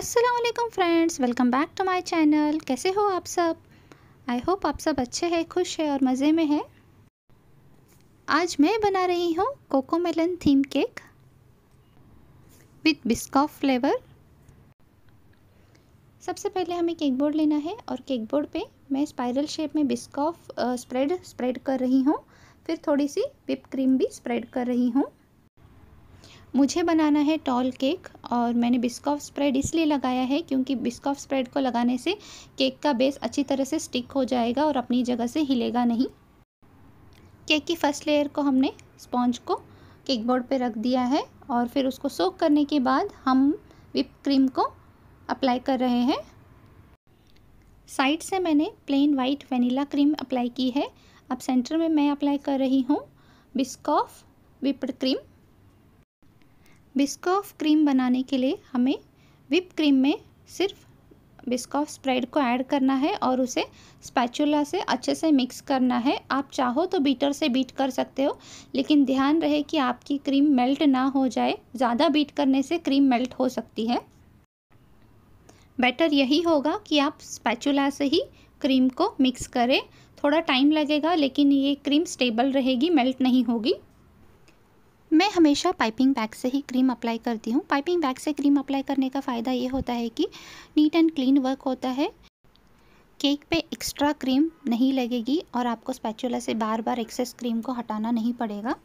Aslam friends welcome back to my channel कैसे हो आप सब आई होप आप सब अच्छे हैं खुश हैं और मज़े में हैं आज मैं बना रही हूँ Cocomelon theme cake with Biscoff flavour सबसे पहले हमें केक बोर्ड लेना है और केक बोर्ड पे मैं स्पाइरल शेप में बिस्कॉफ स्प्रेड स्प्रेड कर रही हूँ फिर थोड़ी सी विप क्रीम भी स्प्रेड कर रही हूँ मुझे बनाना है टॉल केक और मैंने बिस्कॉफ स्प्रेड इसलिए लगाया है क्योंकि बिस्कॉफ स्प्रेड को लगाने से केक का बेस अच्छी तरह से स्टिक हो जाएगा और अपनी जगह से हिलेगा नहीं केक की फ़र्स्ट लेयर को हमने स्पॉन्ज को केक बोर्ड पे रख दिया है और फिर उसको सोक करने के बाद हम विप क्रीम को अप्लाई कर रहे हैं साइड से मैंने plain white vanilla cream apply की है अब सेंटर में मैं अप्लाई कर रही हूँ Biscoff whipped cream Biscoff cream बनाने के लिए हमें विप क्रीम में सिर्फ बिस्कॉफ स्प्रेड को ऐड करना है और उसे स्पैचुला से अच्छे से मिक्स करना है आप चाहो तो बीटर से बीट कर सकते हो लेकिन ध्यान रहे कि आपकी क्रीम मेल्ट ना हो जाए ज़्यादा बीट करने से क्रीम मेल्ट हो सकती है बेटर यही होगा कि आप स्पैचुला से ही क्रीम को मिक्स करें थोड़ा टाइम लगेगा लेकिन ये क्रीम स्टेबल रहेगी मेल्ट नहीं होगी मैं हमेशा पाइपिंग बैग से ही क्रीम अप्लाई करती हूँ पाइपिंग बैग से क्रीम अप्लाई करने का फ़ायदा ये होता है कि नीट एंड क्लीन वर्क होता है केक पे एक्स्ट्रा क्रीम नहीं लगेगी और आपको स्पैचुला से बार बार एक्सेस क्रीम को हटाना नहीं पड़ेगा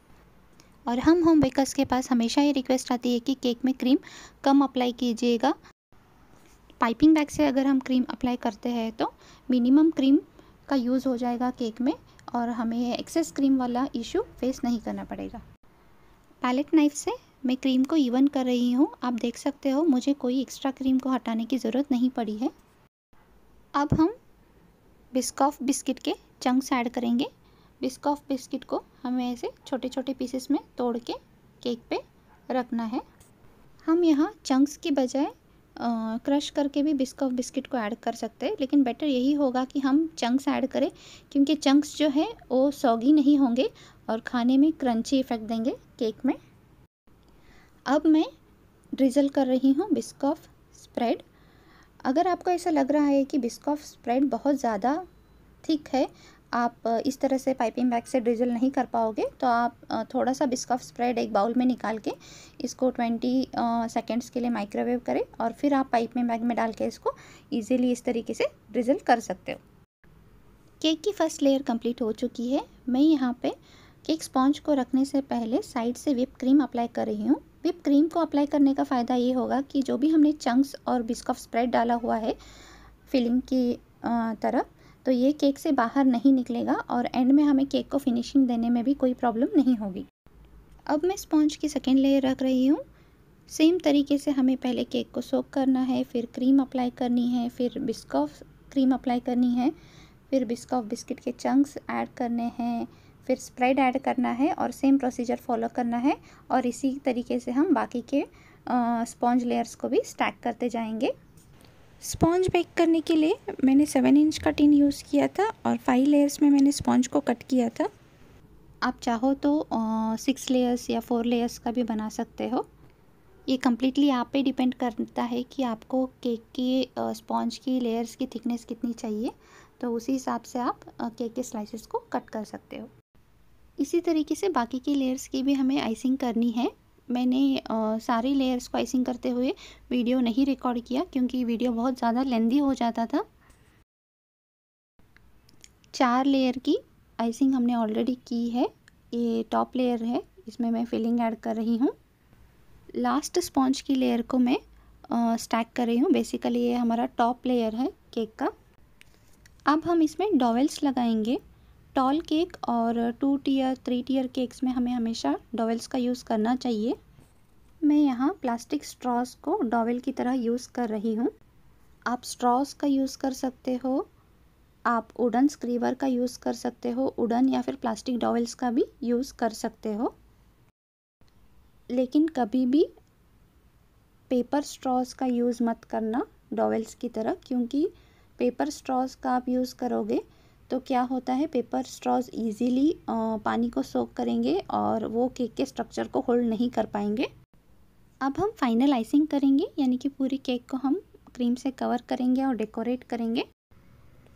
और हम होम बेकर्स के पास हमेशा ये रिक्वेस्ट आती है कि केक में क्रीम कम अप्लाई कीजिएगा पाइपिंग बैग से अगर हम क्रीम अप्लाई करते हैं तो मिनिमम क्रीम का यूज़ हो जाएगा केक में और हमें एक्सेस क्रीम वाला इशू फेस नहीं करना पड़ेगा पैलेट नाइफ से मैं क्रीम को इवन कर रही हूँ आप देख सकते हो मुझे कोई एक्स्ट्रा क्रीम को हटाने की ज़रूरत नहीं पड़ी है अब हम बिस्कॉफ बिस्किट के चंक्स ऐड करेंगे बिस्कॉफ बिस्किट को हमें ऐसे छोटे छोटे पीसेस में तोड़ के केक पे रखना है हम यहाँ चंक्स की बजाय क्रश करके भी बिस्कॉफ बिस्किट को ऐड कर सकते हैं लेकिन बेटर यही होगा कि हम चंक्स ऐड करें क्योंकि चंक्स जो है वो सॉगी नहीं होंगे और खाने में क्रंची इफ़ेक्ट देंगे केक में अब मैं ड्रिजल कर रही हूँ बिस्कॉफ स्प्रेड अगर आपको ऐसा लग रहा है कि बिस्कॉफ स्प्रेड बहुत ज़्यादा थिक है आप इस तरह से पाइपिंग बैग से ड्रिजल नहीं कर पाओगे तो आप थोड़ा सा बिस्कॉफ स्प्रेड एक बाउल में निकाल के इसको ट्वेंटी सेकेंड्स के लिए माइक्रोवेव करें और फिर आप पाइपिंग बैग में डाल के इसको ईजिली इस तरीके से ड्रिजल कर सकते हो केक की फ़र्स्ट लेयर कंप्लीट हो चुकी है मैं यहाँ पे केक स्पॉन्ज को रखने से पहले साइड से विप क्रीम अप्लाई कर रही हूँ विप क्रीम को अप्लाई करने का फ़ायदा ये होगा कि जो भी हमने चंक्स और बिस्कॉफ स्प्रेड डाला हुआ है फिलिंग की तरफ तो ये केक से बाहर नहीं निकलेगा और एंड में हमें केक को फिनिशिंग देने में भी कोई प्रॉब्लम नहीं होगी अब मैं स्पॉन्ज की सेकेंड लेयर रख रही हूँ सेम तरीके से हमें पहले केक को सोक करना है फिर क्रीम अप्लाई करनी है फिर बिस्कॉफ क्रीम अप्लाई करनी है फिर बिस्कॉफ बिस्किट के चंक्स ऐड करने हैं फिर स्प्रेड ऐड करना है और सेम प्रोसीजर फॉलो करना है और इसी तरीके से हम बाकी के स्पॉन्ज लेयर्स को भी स्टैक करते जाएंगे स्पॉन्ज बेक करने के लिए मैंने सेवन इंच का टिन यूज़ किया था और फाइव लेयर्स में मैंने स्पॉन्ज को कट किया था आप चाहो तो सिक्स लेयर्स या फोर लेयर्स का भी बना सकते हो ये कम्प्लीटली आप पे डिपेंड करता है कि आपको केक की स्पॉन्ज की लेयर्स की थिकनेस कितनी चाहिए तो उसी हिसाब से आप केक के स्लाइसेस को कट कर सकते हो इसी तरीके से बाकी की लेयर्स की भी हमें आइसिंग करनी है मैंने सारे लेयर्स को आइसिंग करते हुए वीडियो नहीं रिकॉर्ड किया क्योंकि वीडियो बहुत ज़्यादा लेंदी हो जाता था चार लेयर की आइसिंग हमने ऑलरेडी की है ये टॉप लेयर है इसमें मैं फिलिंग ऐड कर रही हूँ लास्ट स्पॉन्ज की लेयर को मैं स्टैक कर रही हूँ बेसिकली ये हमारा टॉप लेयर है केक का अब हम इसमें डॉवेल्स लगाएंगे टॉल केक और two tier three tier cakes में हमें हमेशा डॉवेल्स का यूज़ करना चाहिए मैं यहाँ प्लास्टिक स्ट्रॉस को डॉवेल की तरह यूज़ कर रही हूँ आप स्ट्रॉस का यूज़ कर सकते हो आप उडन स्क्रीवर का यूज़ कर सकते हो उडन या फिर प्लास्टिक डॉवेल्स का भी यूज़ कर सकते हो लेकिन कभी भी पेपर स्ट्रॉस का यूज़ मत करना डॉवेल्स की तरह क्योंकि पेपर स्ट्रॉस का आप यूज़ करोगे तो क्या होता है पेपर स्ट्रॉज इजीली पानी को सोख करेंगे और वो केक के स्ट्रक्चर को होल्ड नहीं कर पाएंगे अब हम फाइनल आइसिंग करेंगे यानी कि पूरी केक को हम क्रीम से कवर करेंगे और डेकोरेट करेंगे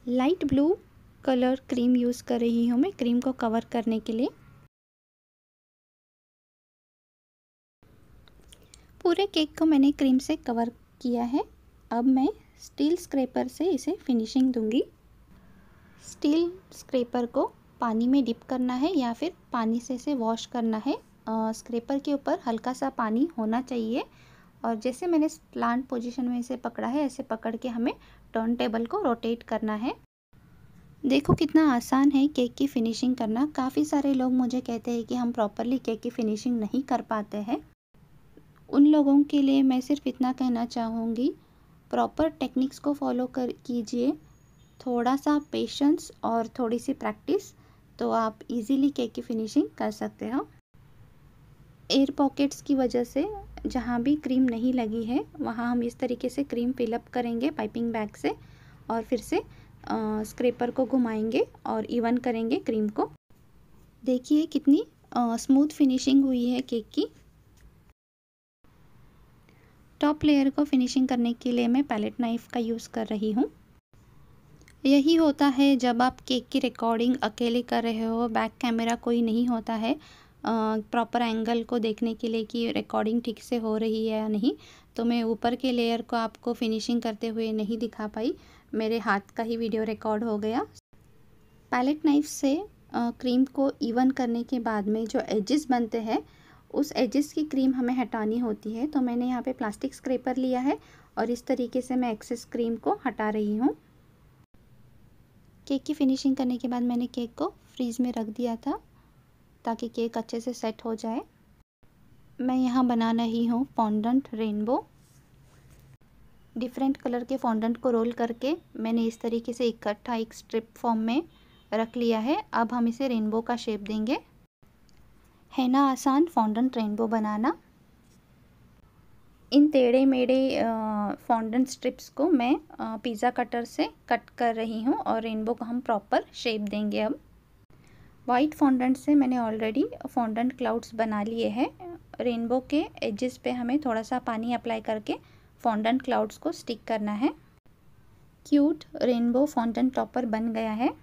light blue colour cream use कर रही हूँ मैं क्रीम को कवर करने के लिए पूरे केक को मैंने क्रीम से कवर किया है अब मैं स्टील स्क्रेपर से इसे फिनिशिंग दूंगी स्टील स्क्रेपर को पानी में डिप करना है या फिर पानी से इसे वॉश करना है आ, स्क्रेपर के ऊपर हल्का सा पानी होना चाहिए और जैसे मैंने प्लांट पोजीशन में इसे पकड़ा है ऐसे पकड़ के हमें टर्न टेबल को रोटेट करना है देखो कितना आसान है केक की फिनिशिंग करना काफ़ी सारे लोग मुझे कहते हैं कि हम प्रॉपरली केक की फिनिशिंग नहीं कर पाते हैं उन लोगों के लिए मैं सिर्फ इतना कहना चाहूँगी प्रॉपर टेक्निक्स को फॉलो कर कीजिए थोड़ा सा पेशेंस और थोड़ी सी प्रैक्टिस तो आप इजीली केक की फिनिशिंग कर सकते हो एयर पॉकेट्स की वजह से जहाँ भी क्रीम नहीं लगी है वहाँ हम इस तरीके से क्रीम फिलअप करेंगे पाइपिंग बैग से और फिर से आ, स्क्रेपर को घुमाएंगे और इवन करेंगे क्रीम को देखिए कितनी स्मूथ फिनिशिंग हुई है केक की टॉप लेयर को फिनिशिंग करने के लिए मैं पैलेट नाइफ़ का यूज़ कर रही हूँ यही होता है जब आप केक की रिकॉर्डिंग अकेले कर रहे हो बैक कैमरा कोई नहीं होता है प्रॉपर एंगल को देखने के लिए कि रिकॉर्डिंग ठीक से हो रही है या नहीं तो मैं ऊपर के लेयर को आपको फिनिशिंग करते हुए नहीं दिखा पाई मेरे हाथ का ही वीडियो रिकॉर्ड हो गया पैलेट नाइफ से क्रीम को इवन करने के बाद में जो एजेस बनते हैं उस एजेस की क्रीम हमें हटानी होती है तो मैंने यहाँ पे प्लास्टिक स्क्रेपर लिया है और इस तरीके से मैं एक्सेस क्रीम को हटा रही हूँ केक की फिनिशिंग करने के बाद मैंने केक को फ्रीज़ में रख दिया था ताकि केक अच्छे से सेट हो जाए मैं यहाँ बना रही हूँ फॉन्डेंट रेनबो डिफरेंट कलर के फॉन्डेंट को रोल करके मैंने इस तरीके से इकट्ठा एक, एक स्ट्रिप फॉर्म में रख लिया है अब हम इसे रेनबो का शेप देंगे है ना आसान फॉन्डेंट रेनबो बनाना इन टेढ़े मेढ़े फॉन्डन स्ट्रिप्स को मैं पिज़्ज़ा कटर से कट कर रही हूँ और रेनबो को हम प्रॉपर शेप देंगे अब वाइट फॉन्डेंट से मैंने ऑलरेडी फॉन्डेंट क्लाउड्स बना लिए हैं रेनबो के एजेस पे हमें थोड़ा सा पानी अप्लाई करके फॉन्डेंट क्लाउड्स को स्टिक करना है क्यूट रेनबो फॉन्डेंट टॉपर बन गया है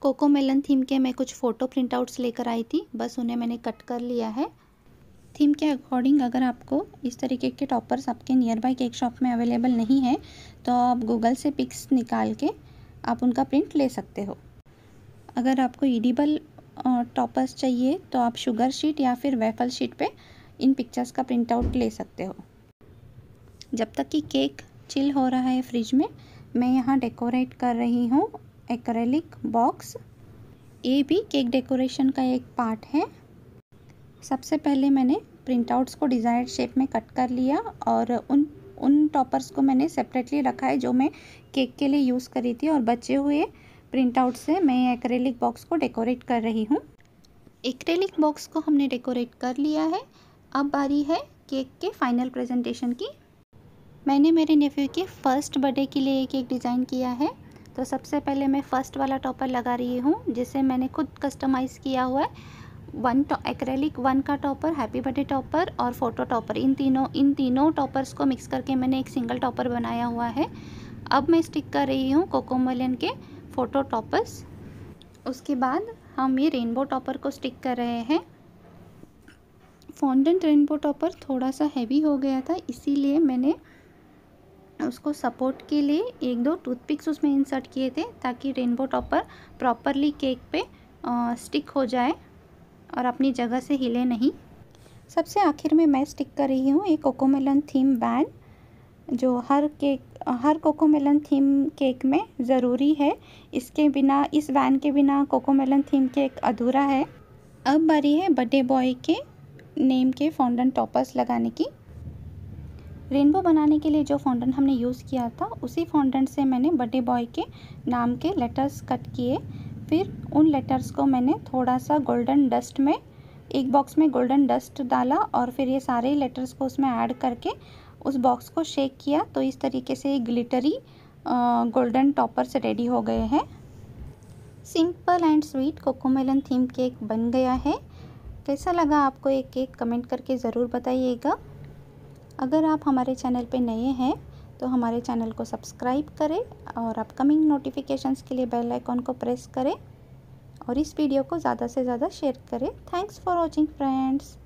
कोको मेलन थीम के मैं कुछ फ़ोटो प्रिंटआउट्स लेकर आई थी बस उन्हें मैंने कट कर लिया है थीम के अकॉर्डिंग अगर आपको इस तरीके के टॉपर्स आपके नियर बाई केक शॉप में अवेलेबल नहीं है तो आप गूगल से पिक्स निकाल के आप उनका प्रिंट ले सकते हो अगर आपको एडिबल टॉपर्स चाहिए तो आप शुगर शीट या फिर वेफल शीट पे इन पिक्चर्स का प्रिंट आउट ले सकते हो जब तक कि केक चिल हो रहा है फ्रिज में मैं यहाँ डेकोरेट कर रही हूँ एक्रेलिक बॉक्स ये भी केक डेकोरेशन का एक पार्ट है सबसे पहले मैंने प्रिंटआउट्स को डिज़ायर्ड शेप में कट कर लिया और उन उन टॉपर्स को मैंने सेपरेटली रखा है जो मैं केक के लिए यूज़ करी थी और बचे हुए प्रिंटआउट से मैं एक्रेलिक बॉक्स को डेकोरेट कर रही हूँ एक्रेलिक बॉक्स को हमने डेकोरेट कर लिया है अब बारी है केक के फाइनल प्रेजेंटेशन की मैंने मेरे नेफ्यू के फ़र्स्ट बर्थडे के लिए एक केक डिज़ाइन किया है तो सबसे पहले मैं फ़र्स्ट वाला टॉपर लगा रही हूँ जिसे मैंने खुद कस्टमाइज़ किया हुआ है वन एक्रेलिक वन का टॉपर हैप्पी बर्थडे टॉपर और फोटो टॉपर इन तीनों इन तीनों टॉपर्स को मिक्स करके मैंने एक सिंगल टॉपर बनाया हुआ है अब मैं स्टिक कर रही हूँ कोकोमलियन के फ़ोटो टॉपर्स उसके बाद हम ये रेनबो टॉपर को स्टिक कर रहे हैं फॉन्डेंट रेनबो टॉपर थोड़ा सा हैवी हो गया था इसीलिए मैंने उसको सपोर्ट के लिए एक दो टूथपिक्स उसमें इंसर्ट किए थे ताकि रेनबो टॉपर प्रॉपरली केक पे आ, स्टिक हो जाए और अपनी जगह से हिले नहीं सबसे आखिर में मैं स्टिक कर रही हूँ एक कोकोमेलन थीम बैंड जो हर केक हर कोकोमेलन थीम केक में ज़रूरी है इसके बिना इस वैन के बिना कोकोमेलन थीम केक अधूरा है अब बारी है बर्थडे बॉय के नेम के फाउंडन टॉपर्स लगाने की रेनबो बनाने के लिए जो फाउंडन हमने यूज़ किया था उसी फाउंडन से मैंने बर्थडे बॉय के नाम के लेटर्स कट किए फिर उन लेटर्स को मैंने थोड़ा सा गोल्डन डस्ट में एक बॉक्स में गोल्डन डस्ट डाला और फिर ये सारे लेटर्स को उसमें ऐड करके उस बॉक्स को शेक किया तो इस तरीके से ग्लिटरी गोल्डन टॉपर्स रेडी हो गए हैं simple and sweet Cocomelon theme cake बन गया है कैसा लगा आपको ये केक कमेंट करके ज़रूर बताइएगा अगर आप हमारे चैनल पे नए हैं तो हमारे चैनल को सब्सक्राइब करें और अपकमिंग नोटिफिकेशंस के लिए बेल आइकॉन को प्रेस करें और इस वीडियो को ज़्यादा से ज़्यादा शेयर करें थैंक्स फॉर वॉचिंग फ्रेंड्स